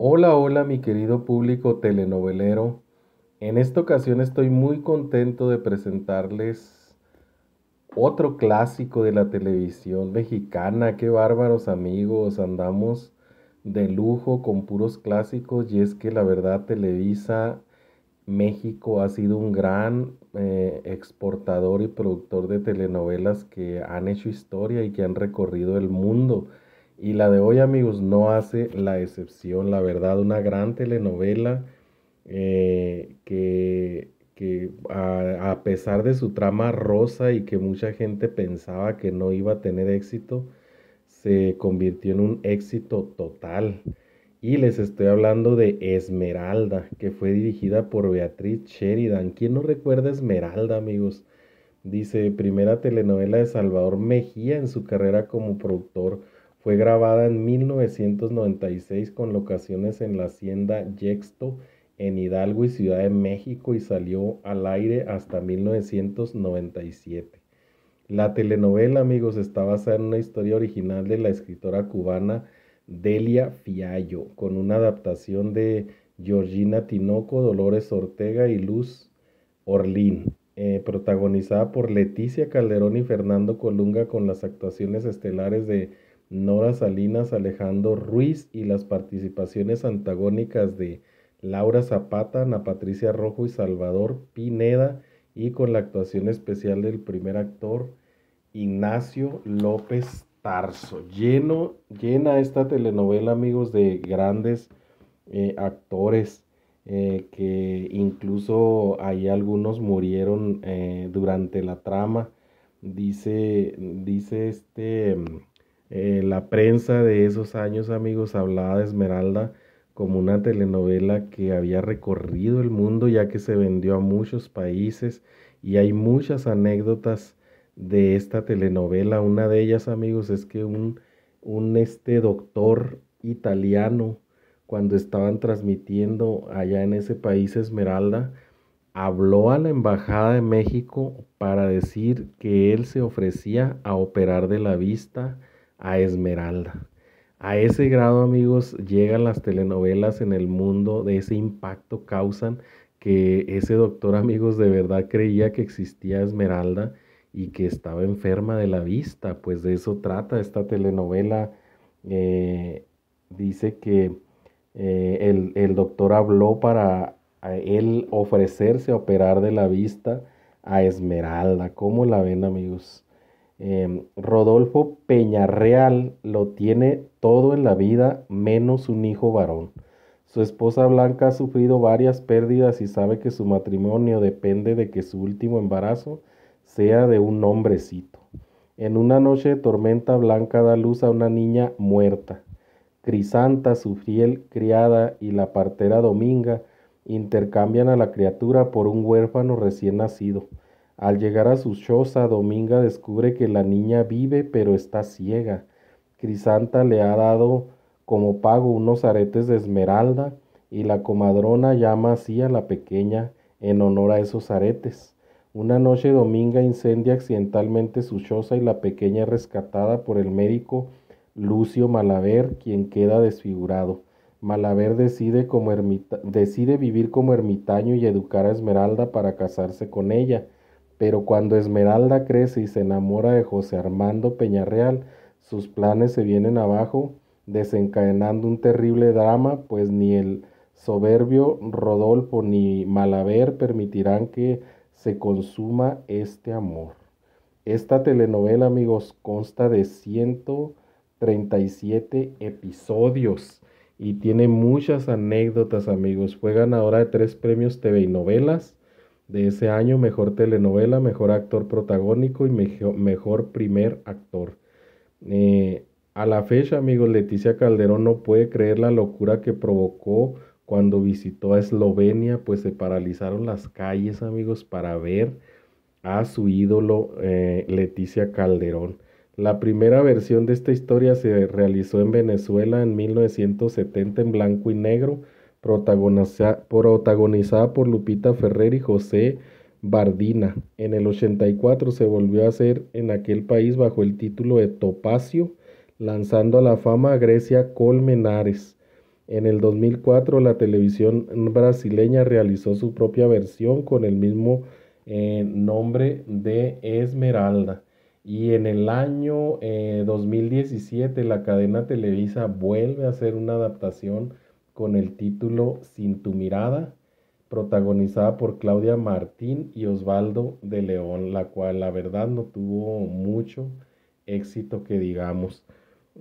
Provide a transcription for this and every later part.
Hola, hola mi querido público telenovelero. En esta ocasión estoy muy contento de presentarles otro clásico de la televisión mexicana. Qué bárbaros amigos, andamos de lujo con puros clásicos y es que la verdad Televisa México ha sido un gran eh, exportador y productor de telenovelas que han hecho historia y que han recorrido el mundo. Y la de hoy, amigos, no hace la excepción, la verdad, una gran telenovela eh, que, a, a, pesar de su trama rosa y que mucha gente pensaba que no iba a tener éxito, se convirtió en un éxito total. Y les estoy hablando de Esmeralda, que fue dirigida por Beatriz Sheridan. ¿Quién no recuerda Esmeralda, amigos? Dice, primera telenovela de Salvador Mejía en su carrera como productor fue grabada en 1996 con locaciones en la hacienda Yexto en Hidalgo y Ciudad de México y salió al aire hasta 1997. La telenovela, amigos, está basada en una historia original de la escritora cubana Delia Fiallo, con una adaptación de Georgina Tinoco, Dolores Ortega y Luz Orlín, eh, protagonizada por Leticia Calderón y Fernando Colunga con las actuaciones estelares de Nora Salinas, Alejandro Ruiz y las participaciones antagónicas de Laura Zapata, Ana Patricia Rojo y Salvador Pineda y con la actuación especial del primer actor Ignacio López Tarso. Lleno, llena esta telenovela, amigos, de grandes eh, actores eh, que incluso ahí algunos murieron eh, durante la trama. Dice, dice este mm, eh, la prensa de esos años, amigos, hablaba de Esmeralda como una telenovela que había recorrido el mundo ya que se vendió a muchos países y hay muchas anécdotas de esta telenovela. Una de ellas, amigos, es que un, un este doctor italiano, cuando estaban transmitiendo allá en ese país Esmeralda, habló a la Embajada de México para decir que él se ofrecía a operar de la vista a Esmeralda. A ese grado, amigos, llegan las telenovelas en el mundo, de ese impacto causan que ese doctor, amigos, de verdad creía que existía Esmeralda y que estaba enferma de la vista. Pues de eso trata esta telenovela. Eh, dice que eh, el, doctor habló para él ofrecerse a operar de la vista a Esmeralda. ¿Cómo la ven, amigos? Em, Rodolfo Peñarreal lo tiene todo en la vida menos un hijo varón. Su esposa Blanca ha sufrido varias pérdidas y sabe que su matrimonio depende de que su último embarazo sea de un hombrecito. En una noche de tormenta Blanca da luz a una niña muerta. Crisanta, su fiel criada, y la partera Dominga intercambian a la criatura por un huérfano recién nacido. Al llegar a su choza, Dominga descubre que la niña vive pero está ciega. Crisanta le ha dado como pago unos aretes de esmeralda y la comadrona llama así a la pequeña en honor a esos aretes. Una noche Dominga incendia accidentalmente su choza y la pequeña es rescatada por el médico Lucio Malaver, quien queda desfigurado. Malaver decide, como decide vivir como ermitaño y educar a Esmeralda para casarse con ella pero cuando Esmeralda crece y se enamora de José Armando Peñarreal, sus planes se vienen abajo, desencadenando un terrible drama, pues ni el soberbio Rodolfo ni Malaver permitirán que se consuma este amor. Esta telenovela, amigos, consta de 137 episodios y tiene muchas anécdotas, amigos. Fue ganadora de tres premios TV y novelas de ese año, mejor telenovela, mejor actor protagónico y mejor, primer actor. Eh, a la fecha, amigos, Leticia Calderón no puede creer la locura que provocó cuando visitó a Eslovenia, pues se paralizaron las calles, amigos, para ver a su ídolo eh, Leticia Calderón. La primera versión de esta historia se realizó en Venezuela en 1970 en blanco y negro protagonizada por Lupita Ferrer y José Bardina. En el 84 se volvió a hacer en aquel país bajo el título de Topacio, lanzando a la fama a Grecia Colmenares. En el 2004 la televisión brasileña realizó su propia versión con el mismo eh, nombre de Esmeralda. Y en el año 2017 eh, la cadena Televisa vuelve a hacer una adaptación con el título Sin tu mirada, protagonizada por Claudia Martín y Osvaldo de León, la cual la verdad no tuvo mucho éxito que digamos.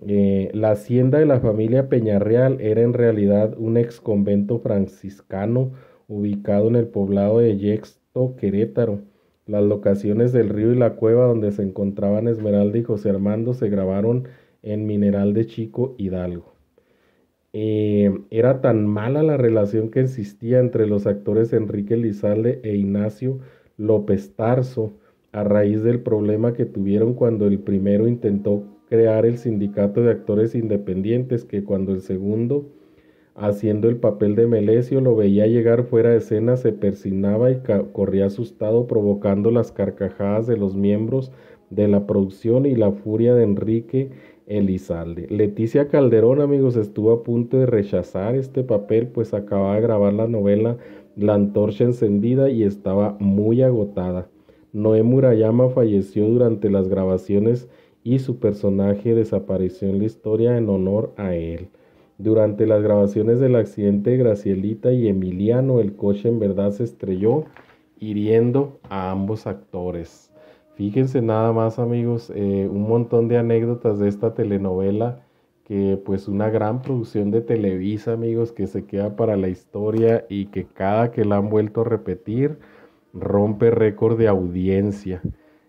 Eh, la hacienda de la familia Peñarreal era en realidad un ex convento franciscano ubicado en el poblado de Yexto, Querétaro. Las locaciones del río y la cueva donde se encontraban Esmeralda y José Armando se grabaron en Mineral de Chico Hidalgo. Eh, era tan mala la relación que existía entre los actores Enrique Lizalde e Ignacio López Tarso a raíz del problema que tuvieron cuando el primero intentó crear el sindicato de actores independientes que cuando el segundo haciendo el papel de Melesio lo veía llegar fuera de escena se persignaba y corría asustado provocando las carcajadas de los miembros de la producción y la furia de Enrique Elizalde. Leticia Calderón, amigos, estuvo a punto de rechazar este papel, pues acababa de grabar la novela La antorcha encendida y estaba muy agotada. Noé Murayama falleció durante las grabaciones y su personaje desapareció en la historia en honor a él. Durante las grabaciones del accidente Gracielita y Emiliano, el coche en verdad se estrelló, hiriendo a ambos actores. Fíjense nada más amigos, eh, un montón de anécdotas de esta telenovela que pues una gran producción de Televisa amigos que se queda para la historia y que cada que la han vuelto a repetir rompe récord de audiencia.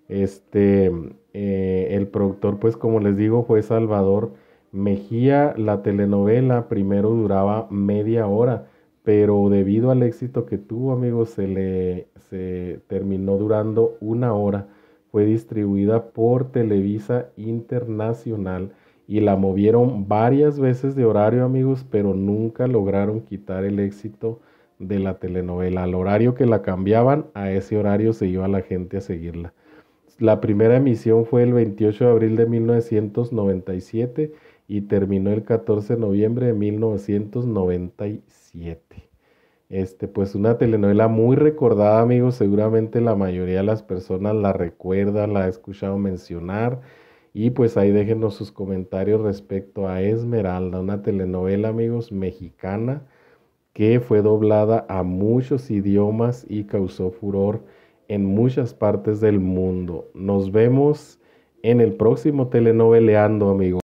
Este, eh, el productor pues como les digo fue Salvador Mejía, la telenovela primero duraba media hora, pero debido al éxito que tuvo amigos se le se terminó durando una hora fue distribuida por Televisa Internacional y la movieron varias veces de horario, amigos, pero nunca lograron quitar el éxito de la telenovela. Al horario que la cambiaban, a ese horario se iba la gente a seguirla. La primera emisión fue el 28 de abril de 1997 y terminó el 14 de noviembre de 1997. Este, pues una telenovela muy recordada, amigos. Seguramente la mayoría de las personas la recuerda, la ha escuchado mencionar. Y pues ahí déjenos sus comentarios respecto a Esmeralda, una telenovela, amigos, mexicana que fue doblada a muchos idiomas y causó furor en muchas partes del mundo. Nos vemos en el próximo telenoveleando, amigos.